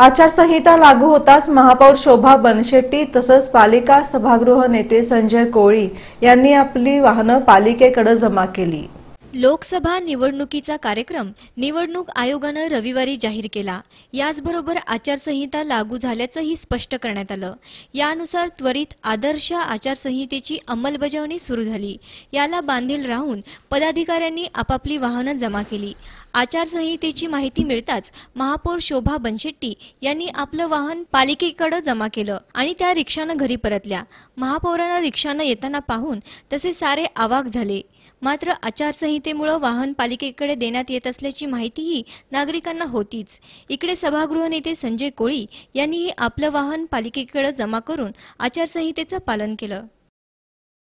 आचारसंहिता लागू होताच महापौर शोभा बनशेट्टी तसंच पालिका सभागृह नेते संजय कोळी यांनी आपली वाहनं पालिकेकडे जमा केली लोकसभा निवडणुकीचा कार्यक्रम निवडणूक आयोगानं रविवारी जाहीर केला याचबरोबर आचारसंहिता लागू झाल्याचंही स्पष्ट करण्यात आलं यानुसार त्वरित आदर्श आचारसंहितेची अंमलबजावणी सुरू झाली याला बांधील राहून पदाधिकाऱ्यांनी आपापली वाहनं जमा केली आचारसंहितेची माहिती मिळताच महापौर शोभा बनशेट्टी यांनी आपलं वाहन पालिकेकडे जमा केलं आणि त्या रिक्षानं घरी परतल्या महापौरांना रिक्षानं येताना पाहून तसे सारे आवाक झाले मात्र आचारसंहिता संहितेमुळे वाहन पालिकेकडे देण्यात येत असल्याची माहितीही नागरिकांना होतीच इकडे सभागृह नेते संजय कोळी यांनीही आपलं वाहन पालिकेकडे जमा करून आचारसंहितेचं पालन केलं